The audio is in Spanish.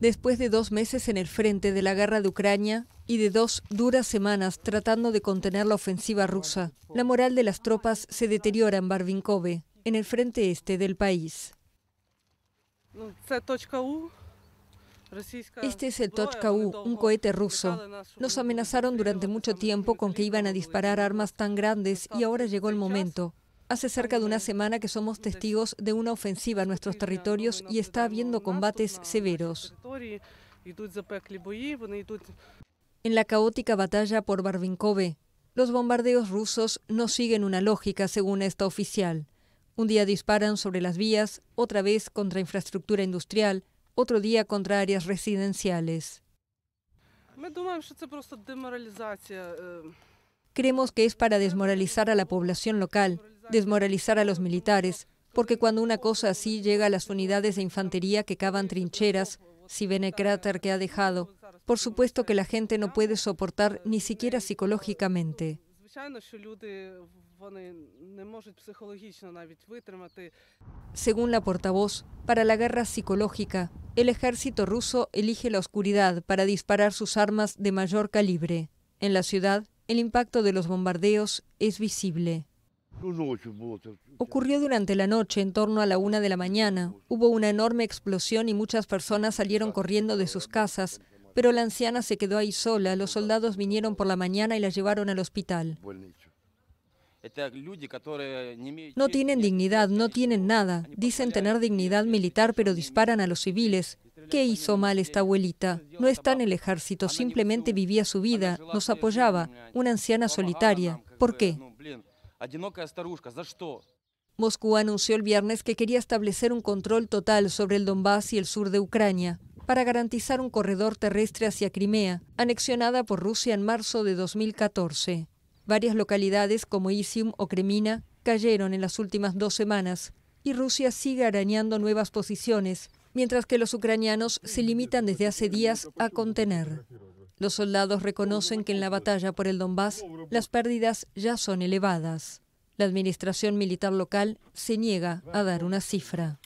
después de dos meses en el frente de la guerra de Ucrania y de dos duras semanas tratando de contener la ofensiva rusa, la moral de las tropas se deteriora en Barvinkove, en el frente este del país. Este es el Tochka-U, un cohete ruso. Nos amenazaron durante mucho tiempo con que iban a disparar armas tan grandes y ahora llegó el momento. Hace cerca de una semana que somos testigos de una ofensiva en nuestros territorios y está habiendo combates severos. En la caótica batalla por Barbinkove, los bombardeos rusos no siguen una lógica según esta oficial. Un día disparan sobre las vías, otra vez contra infraestructura industrial, otro día contra áreas residenciales. Creemos que es para desmoralizar a la población local, desmoralizar a los militares, porque cuando una cosa así llega a las unidades de infantería que cavan trincheras, si ven el cráter que ha dejado, por supuesto que la gente no puede soportar ni siquiera psicológicamente. Según la portavoz, para la guerra psicológica, el ejército ruso elige la oscuridad para disparar sus armas de mayor calibre. En la ciudad, el impacto de los bombardeos es visible. Ocurrió durante la noche, en torno a la una de la mañana. Hubo una enorme explosión y muchas personas salieron corriendo de sus casas, pero la anciana se quedó ahí sola. Los soldados vinieron por la mañana y la llevaron al hospital. Este, no tienen dignidad, no tienen nada. Dicen tener dignidad militar, pero disparan a los civiles. ¿Qué hizo mal esta abuelita? No está en el ejército, simplemente vivía su vida, nos apoyaba, una anciana solitaria. ¿Por qué? Moscú anunció el viernes que quería establecer un control total sobre el Donbass y el sur de Ucrania para garantizar un corredor terrestre hacia Crimea, anexionada por Rusia en marzo de 2014. Varias localidades como Isium o Kremina cayeron en las últimas dos semanas y Rusia sigue arañando nuevas posiciones, mientras que los ucranianos se limitan desde hace días a contener. Los soldados reconocen que en la batalla por el Donbass las pérdidas ya son elevadas. La administración militar local se niega a dar una cifra.